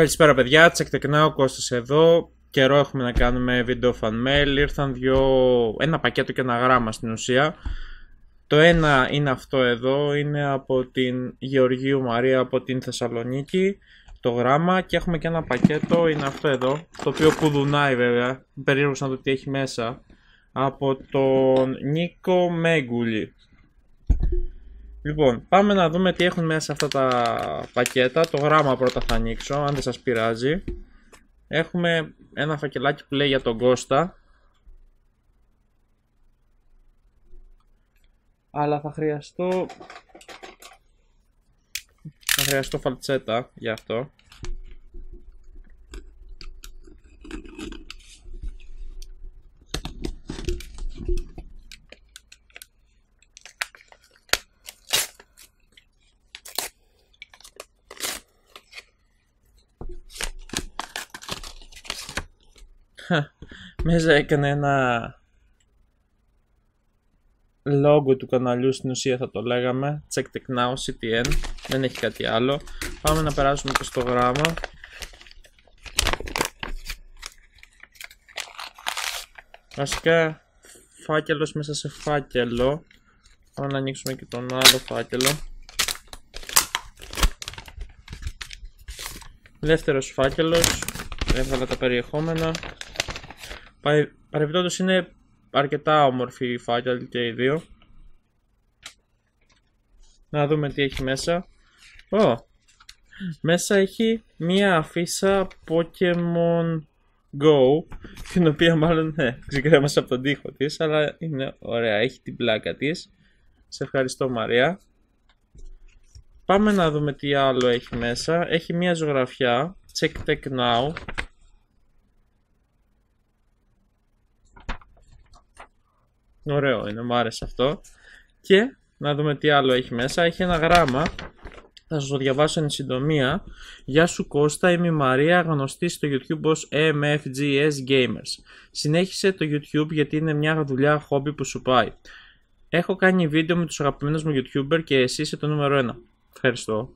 Καλησπέρα παιδιά, ο Κώστας εδώ. Καιρό έχουμε να κάνουμε βίντεο fan mail. Ήρθαν δυο... ένα πακέτο και ένα γράμμα στην ουσία. Το ένα είναι αυτό εδώ, είναι από την Γεωργίου Μαρία από την Θεσσαλονίκη το γράμμα και έχουμε και ένα πακέτο, είναι αυτό εδώ, το οποίο κουδουνάει βέβαια, περίεργος να δω τι έχει μέσα, από τον Νίκο Μέγκουλη. Λοιπόν, πάμε να δούμε τι έχουν μέσα αυτά τα πακέτα. Το γράμμα πρώτα θα ανοίξω, αν δεν σας πειράζει. Έχουμε ένα φακελάκι που λέει για τον Κώστα. Αλλά θα χρειαστώ... Θα χρειαστώ φαλτσέτα για αυτό. Μέσα έκανε ένα λόγο του καναλιού στην ουσία θα το λέγαμε Check the Now CTN δεν έχει κάτι άλλο πάμε να περάσουμε και στο γράμμα βασικά φάκελος μέσα σε φάκελο πάμε να ανοίξουμε και τον άλλο φάκελο δεύτερος φάκελος έβαλα τα περιεχόμενα Παρεμπιπτόντως είναι αρκετά όμορφη η φάκελ και οι δύο. Να δούμε τι έχει μέσα. Ω! Μέσα έχει μία αφίσα Pokemon Go, την οποία μάλλον ναι, ξεκρέμασα από τον τοίχο της, αλλά είναι ωραία, έχει την πλάκα της. Σε ευχαριστώ Μαρία. Πάμε να δούμε τι άλλο έχει μέσα. Έχει μία ζωγραφιά, check tech now, Ωραίο είναι, μου άρεσε αυτό. Και να δούμε τι άλλο έχει μέσα. Έχει ένα γράμμα. Θα σας το διαβάσω εν συντομία. Γεια σου Κώστα, είμαι η Μαρία, γνωστή στο YouTube ως MFGS Gamers. Συνέχισε το YouTube γιατί είναι μια δουλειά χόμπι που σου πάει. Έχω κάνει βίντεο με τους αγαπημένους μου YouTuber και εσύ είσαι το νούμερο 1. Ευχαριστώ.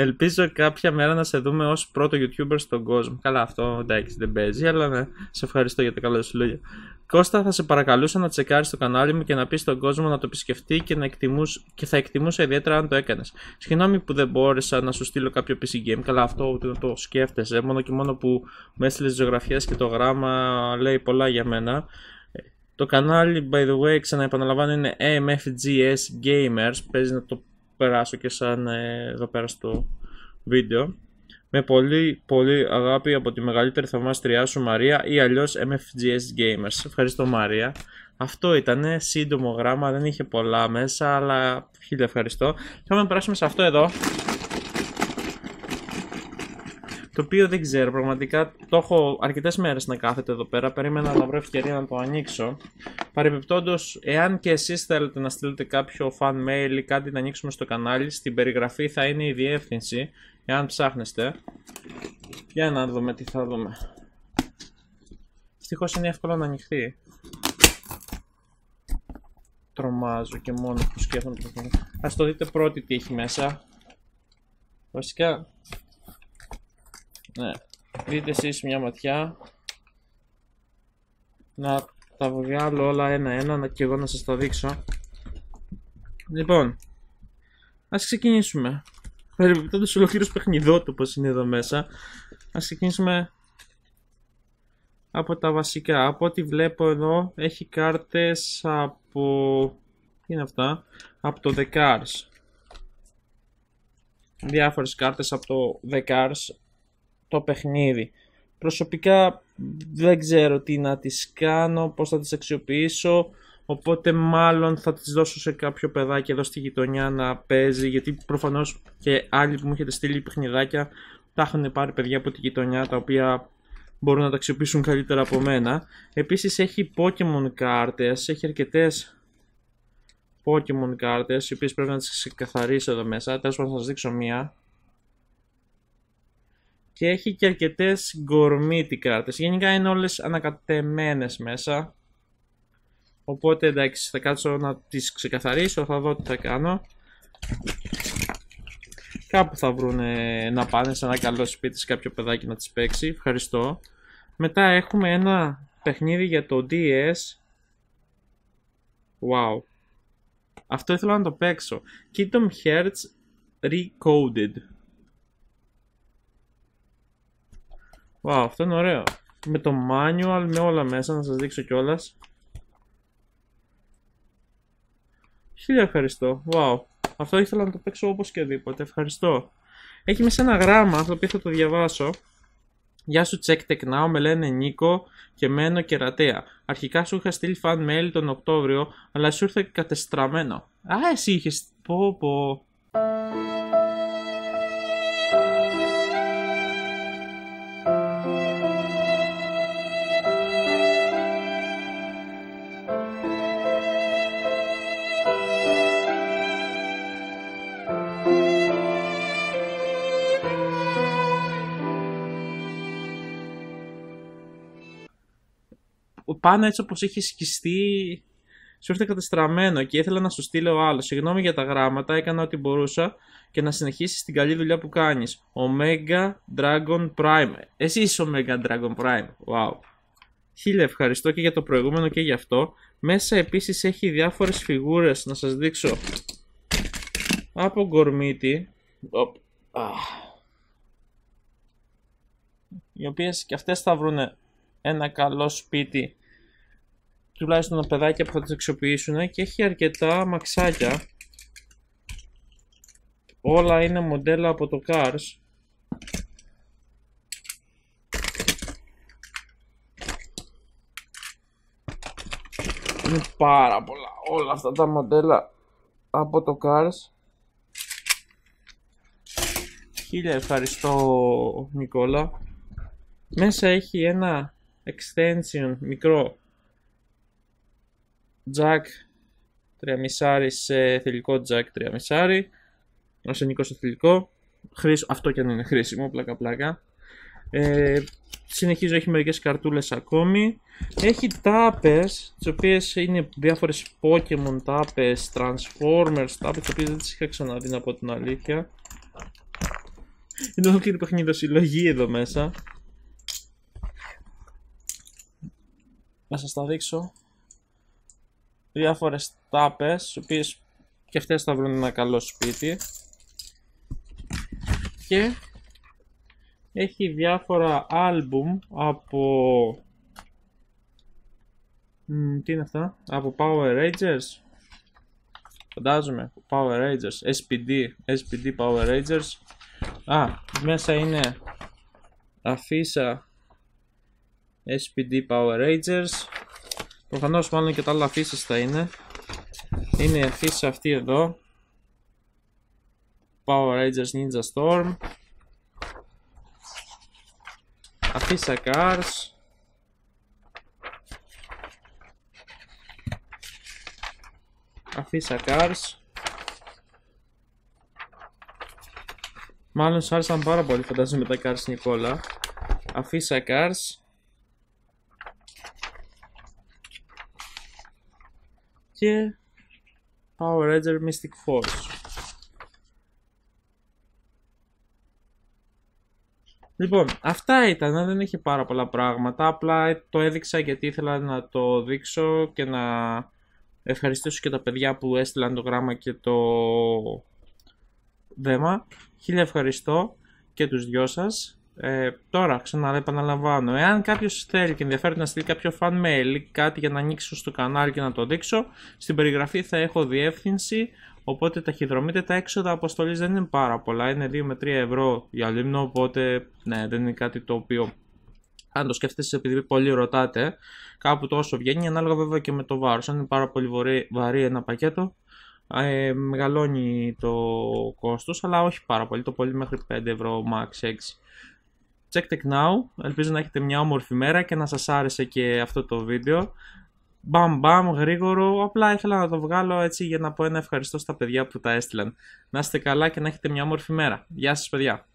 Ελπίζω κάποια μέρα να σε δούμε ως πρώτο YouTuber στον κόσμο. Καλά, αυτό εντάξει δεν παίζει, αλλά ναι. Σε ευχαριστώ για τα καλά σου λόγια. Κώστα, θα σε παρακαλούσα να τσεκάρεις το κανάλι μου και να πεις στον κόσμο να το επισκεφτεί και, εκτιμούς, και θα εκτιμούσα ιδιαίτερα αν το έκανες. Συγγνώμη που δεν μπόρεσα να σου στείλω κάποιο PC game. Καλά, αυτό το, το σκέφτεσαι. Μόνο και μόνο που με έστειλες ζωγραφιές και το γράμμα λέει πολλά για μένα. Το κανάλι, by the way, ξαναεπαναλαμβάνω είναι MFGS Gamers. Παίζει να το περάσω και σαν ε, εδώ πέρα στο βίντεο. Με πολύ, πολύ αγάπη από τη μεγαλύτερη θαυμάστριά σου Μαρία ή αλλιώς MFGS Gamers. Ευχαριστώ Μαρία. Αυτό ήταν σύντομο γράμμα, δεν είχε πολλά μέσα, αλλά χίλια ευχαριστώ. Θέλουμε να περάσουμε σε αυτό εδώ το οποίο δεν ξέρω, πραγματικά το έχω αρκετές μέρες να κάθεται εδώ πέρα, περίμενα να βρω ευκαιρία να το ανοίξω. Παρεμπιπτόντως, εάν και εσείς θέλετε να στείλετε κάποιο fan mail ή κάτι να ανοίξουμε στο κανάλι, στην περιγραφή θα είναι η διεύθυνση, εάν ψάχνεστε. Για να δούμε τι θα δούμε. Ευτυχώς είναι εύκολο να ανοιχθεί. Τρομάζω και μόνο που σκέφτομαι το Ας το δείτε πρώτη τι έχει μέσα. Βασικά, ναι. Δείτε εσείς μια ματιά. Να τα βγάλω όλα ένα-ένα και εγώ να σας τα δείξω. Λοιπόν, ας ξεκινήσουμε. Περιπτώντας ολοκλήρως του πως είναι εδώ μέσα. Ας ξεκινήσουμε από τα βασικά. Από ό,τι βλέπω εδώ έχει κάρτες από... Τι είναι αυτά? Από το The Cars. Διάφορες κάρτες από το The Cars το παιχνίδι. Προσωπικά δεν ξέρω τι να τις κάνω, πώς θα τις αξιοποιήσω, οπότε μάλλον θα τις δώσω σε κάποιο παιδάκι εδώ στη γειτονιά να παίζει, γιατί προφανώς και άλλοι που μου έχετε στείλει παιχνιδάκια τα έχουν πάρει παιδιά από τη γειτονιά τα οποία μπορούν να τα αξιοποιήσουν καλύτερα από μένα. Επίσης έχει Pokemon κάρτες, έχει αρκετές Pokemon κάρτες, οι οποίες πρέπει να τις ξεκαθαρίσω εδώ μέσα. Τέλος πάντων θα σας δείξω μία. Και έχει και αρκετές γκορμίτι κάρτε. Γενικά είναι όλες ανακατεμένες μέσα. Οπότε εντάξει, θα κάτσω να τις ξεκαθαρίσω. Θα δω τι θα κάνω. Κάπου θα βρούνε να πάνε σε ένα καλό σπίτι σε κάποιο παιδάκι να τις παίξει. Ευχαριστώ. Μετά έχουμε ένα παιχνίδι για το DS. Wow. Αυτό ήθελα να το παίξω. Kingdom Hearts Recoded. Wow, αυτό είναι ωραίο. Με το manual, με όλα μέσα, να σας δείξω κιόλας. Χίλια ευχαριστώ. Wow. Αυτό ήθελα να το παίξω όπως και δίποτε. Ευχαριστώ. Έχει μέσα ένα γράμμα, το οποίο θα το διαβάσω. Γεια σου Check Tech Now, με λένε Νίκο και μένω κερατέα. Αρχικά σου είχα στείλει fan mail τον Οκτώβριο, αλλά σου ήρθε κατεστραμμένο. Α, εσύ είχες... Πω, πω. πάνω έτσι όπως έχει σκιστεί σου ήρθε κατεστραμμένο και ήθελα να σου στείλω άλλο. Συγγνώμη για τα γράμματα, έκανα ό,τι μπορούσα και να συνεχίσεις την καλή δουλειά που κάνεις. Omega Dragon Prime. Εσύ είσαι Omega Dragon Prime. Wow. Χίλια ευχαριστώ και για το προηγούμενο και για αυτό. Μέσα επίσης έχει διάφορες φιγούρες να σας δείξω. Από γκορμίτι. Οι οποίες και αυτές θα βρουν ένα καλό σπίτι τουλάχιστον παιδάκια που θα τις αξιοποιήσουν και έχει αρκετά μαξάκια. Όλα είναι μοντέλα από το Cars. Είναι πάρα πολλά όλα αυτά τα μοντέλα από το Cars. Χίλια ευχαριστώ Νικόλα. Μέσα έχει ένα extension μικρό Τζακ, τριαμισάρι σε θηλυκό Τζακ, τριαμισάρι. Αρσενικό σε θηλυκό. Αυτό και αν είναι χρήσιμο, πλάκα-πλάκα. Ε, συνεχίζω, έχει μερικές καρτούλες ακόμη. Έχει τάπες, τις οποίες είναι διάφορες Pokemon τάπες, Transformers τάπες, τις οποίες δεν τις είχα ξαναδεί από την αλήθεια. Είναι ολόκληρη συλλογή εδώ μέσα. Να σας τα δείξω διάφορες τάπες, τις οποίες και αυτές θα βρουν ένα καλό σπίτι και έχει διάφορα άλμπουμ από Μ, τι είναι αυτά, από Power Rangers φαντάζομαι, Power Rangers, SPD, SPD Power Rangers α, μέσα είναι αφίσα SPD Power Rangers Προφανώς μάλλον και τα άλλα αφήσει θα είναι. Είναι η αφήση αυτή εδώ. Power Rangers Ninja Storm. Αφήσα Cars. Αφήσα Cars. Μάλλον σ' άρεσαν πάρα πολύ φαντάζομαι τα Cars Νικόλα. Αφήσα Cars. και Power Ranger Mystic Force. Λοιπόν, αυτά ήταν, ε, δεν είχε πάρα πολλά πράγματα, απλά ε, το έδειξα γιατί ήθελα να το δείξω και να ευχαριστήσω και τα παιδιά που έστειλαν το γράμμα και το δέμα. Χίλια ευχαριστώ και τους δυο σας. Ε, τώρα, ξανά επαναλαμβάνω, εάν κάποιος θέλει και ενδιαφέρεται να στείλει κάποιο fan mail ή κάτι για να ανοίξω στο κανάλι και να το δείξω, στην περιγραφή θα έχω διεύθυνση. Οπότε ταχυδρομείτε τα έξοδα αποστολής δεν είναι πάρα πολλά, είναι 2 με 3 ευρώ για λίμνο. Οπότε, ναι, δεν είναι κάτι το οποίο, αν το σκεφτείτε, επειδή πολύ ρωτάτε, κάπου τόσο βγαίνει. Ανάλογα βέβαια και με το βάρος. Αν είναι πάρα πολύ βαρύ, ένα πακέτο, ε, μεγαλώνει το κόστος αλλά όχι πάρα πολύ, το πολύ μέχρι 5 ευρώ max 6 Check Tech Now. Ελπίζω να έχετε μια όμορφη μέρα και να σας άρεσε και αυτό το βίντεο. Μπαμ μπαμ, γρήγορο. Απλά ήθελα να το βγάλω έτσι για να πω ένα ευχαριστώ στα παιδιά που τα έστειλαν. Να είστε καλά και να έχετε μια όμορφη μέρα. Γεια σας παιδιά.